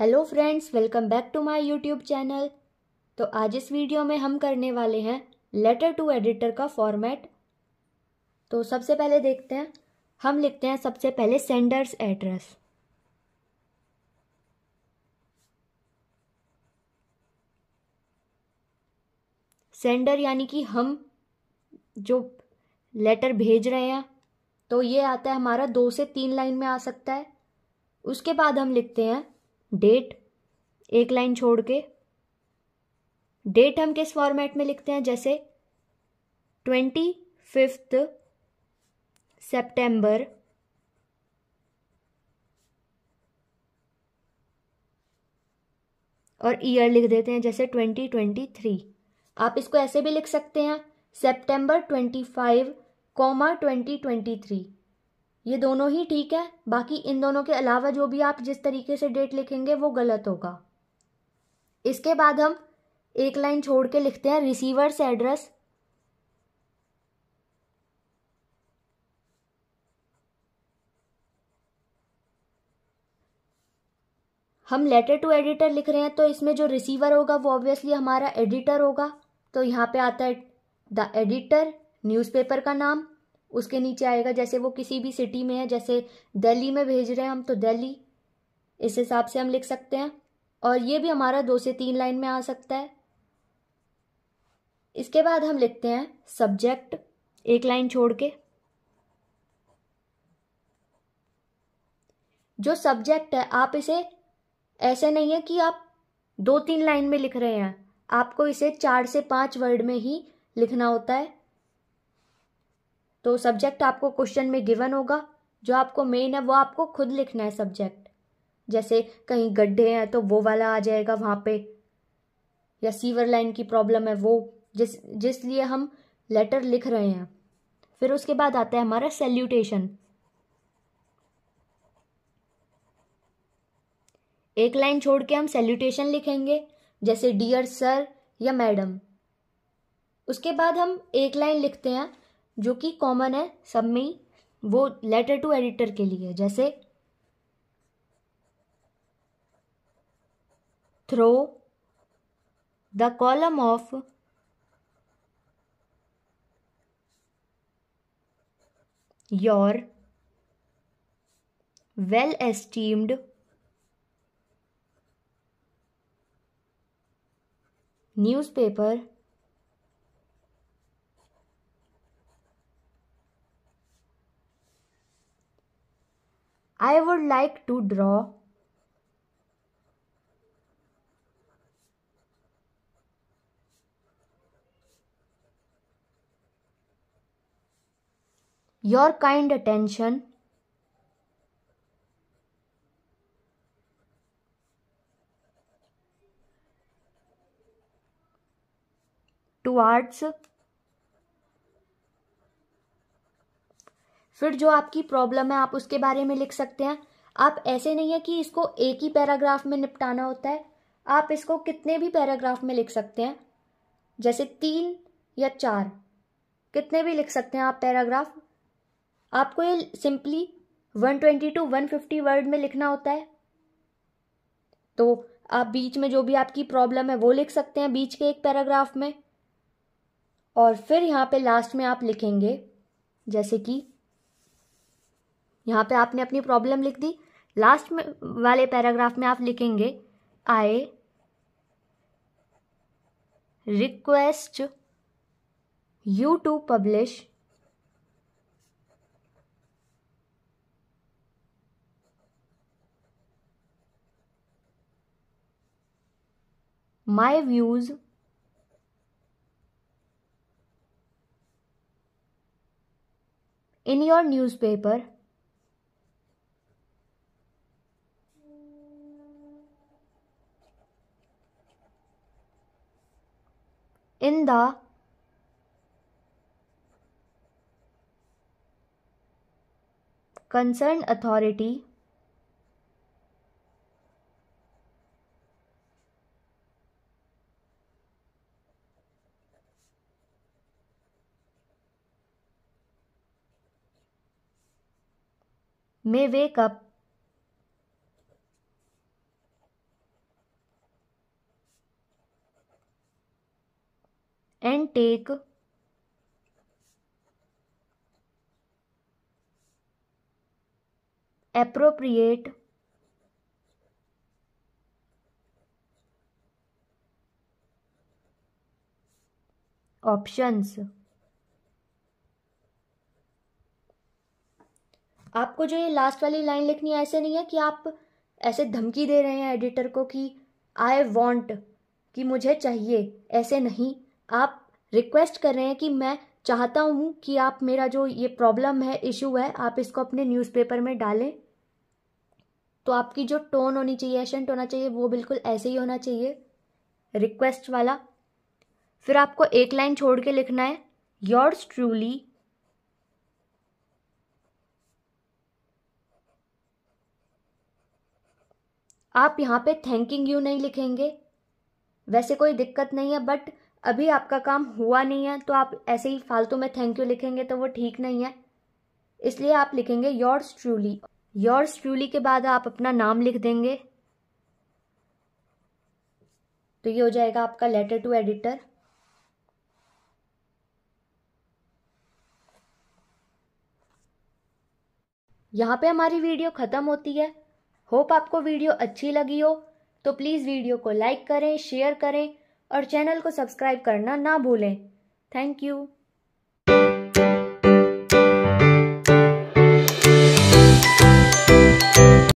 hello friends welcome back to my YouTube channel तो आज इस वीडियो में हम करने वाले हैं लेटर टू एडिटर का फॉर्मेट तो सबसे पहले देखते हैं हम लिखते हैं सबसे पहले सेंडर्स एड्रेस सेंडर यानी कि हम जो लेटर भेज रहे हैं तो ये आता है हमारा दो से तीन लाइन में आ सकता है उसके बाद हम लिखते हैं डेट एक लाइन छोड़ के डेट हम किस फॉर्मेट में लिखते हैं जैसे ट्वेंटी फिफ्थ सेप्टेम्बर और ईयर लिख देते हैं जैसे ट्वेंटी ट्वेंटी थ्री आप इसको ऐसे भी लिख सकते हैं September twenty five comma twenty twenty three ये दोनों ही ठीक है बाकी इन दोनों के अलावा जो भी आप जिस तरीके से डेट लिखेंगे वो गलत होगा इसके बाद हम एक लाइन छोड़ के लिखते हैं रिसीवर्स एड्रेस हम लेटर टू एडिटर लिख रहे हैं तो इसमें जो रिसीवर होगा वो ऑब्वियसली हमारा एडिटर होगा तो यहाँ पे आता है द एडिटर न्यूज़पेपर का नाम उसके नीचे आएगा जैसे वो किसी भी सिटी में है जैसे दिल्ली में भेज रहे हैं हम तो दिल्ली इस हिसाब से हम लिख सकते हैं और ये भी हमारा दो से तीन लाइन में आ सकता है इसके बाद हम लिखते हैं सब्जेक्ट एक लाइन छोड़ के जो सब्जेक्ट है आप इसे ऐसे नहीं है कि आप दो तीन लाइन में लिख रहे हैं आपको इसे चार से पांच वर्ड में ही लिखना होता है तो सब्जेक्ट आपको क्वेश्चन में गिवन होगा जो आपको मेन है वो आपको खुद लिखना है सब्जेक्ट जैसे कहीं गड्ढे हैं तो वो वाला आ जाएगा वहाँ पे या सीवर लाइन की प्रॉब्लम है वो जिस जिसलिए हम लेटर लिख रहे हैं फिर उसके बाद आता है हमारा सेल्यूटेशन एक लाइन छोड़ के हम सेल्यूटेशन लिखेंगे जैसे डियर सर या मैडम उसके बाद हम एक लाइन लिखते हैं जो कि कॉमन है सब में ही वो लेटर टू एडिटर के लिए जैसे through the column of your well esteemed paper I would like to draw your kind attention towards फिर जो आपकी प्रॉब्लम है आप उसके बारे में लिख सकते हैं आप ऐसे नहीं है कि इसको एक ही पैराग्राफ में निपटाना होता है आप इसको कितने भी पैराग्राफ में लिख सकते हैं जैसे तीन या चार कितने भी लिख सकते हैं आप पैराग्राफ आपको ये सिंपली 120 टू वन वर्ड में लिखना होता है तो आप बीच में जो भी आपकी प्रॉब्लम है वो लिख सकते हैं बीच के एक पैराग्राफ में और फिर यहाँ पे लास्ट में आप लिखेंगे जैसे कि यहाँ पे आपने अपनी प्रॉब्लम लिख दी लास्ट में वाले पैराग्राफ में आप लिखेंगे I request you to publish my views in your newspaper in the concerned authority may wake up and take appropriate options आपको जो ये लास्ट वाली लाइन लिखनी है ऐसे नहीं है कि आप ऐसे धमकी दे रहे हैं एडिटर को कि आई वॉन्ट कि मुझे चाहिए ऐसे नहीं आप रिक्वेस्ट कर रहे हैं कि मैं चाहता हूँ कि आप मेरा जो ये प्रॉब्लम है इश्यू है आप इसको अपने न्यूज़पेपर में डालें तो आपकी जो टोन होनी चाहिए एशेंट होना चाहिए वो बिल्कुल ऐसे ही होना चाहिए रिक्वेस्ट वाला फिर आपको एक लाइन छोड़ के लिखना है योर्स ट्रूली आप यहाँ पे थैंकिंग यू नहीं लिखेंगे वैसे कोई दिक्कत नहीं है बट अभी आपका काम हुआ नहीं है तो आप ऐसे ही फालतू में थैंक यू लिखेंगे तो वो ठीक नहीं है इसलिए आप लिखेंगे योर्स ट्रूली योर्स ट्रूली के बाद आप अपना नाम लिख देंगे तो ये हो जाएगा आपका लेटर टू एडिटर यहाँ पे हमारी वीडियो ख़त्म होती है होप आपको वीडियो अच्छी लगी हो तो प्लीज़ वीडियो को लाइक करें शेयर करें और चैनल को सब्सक्राइब करना ना भूलें थैंक यू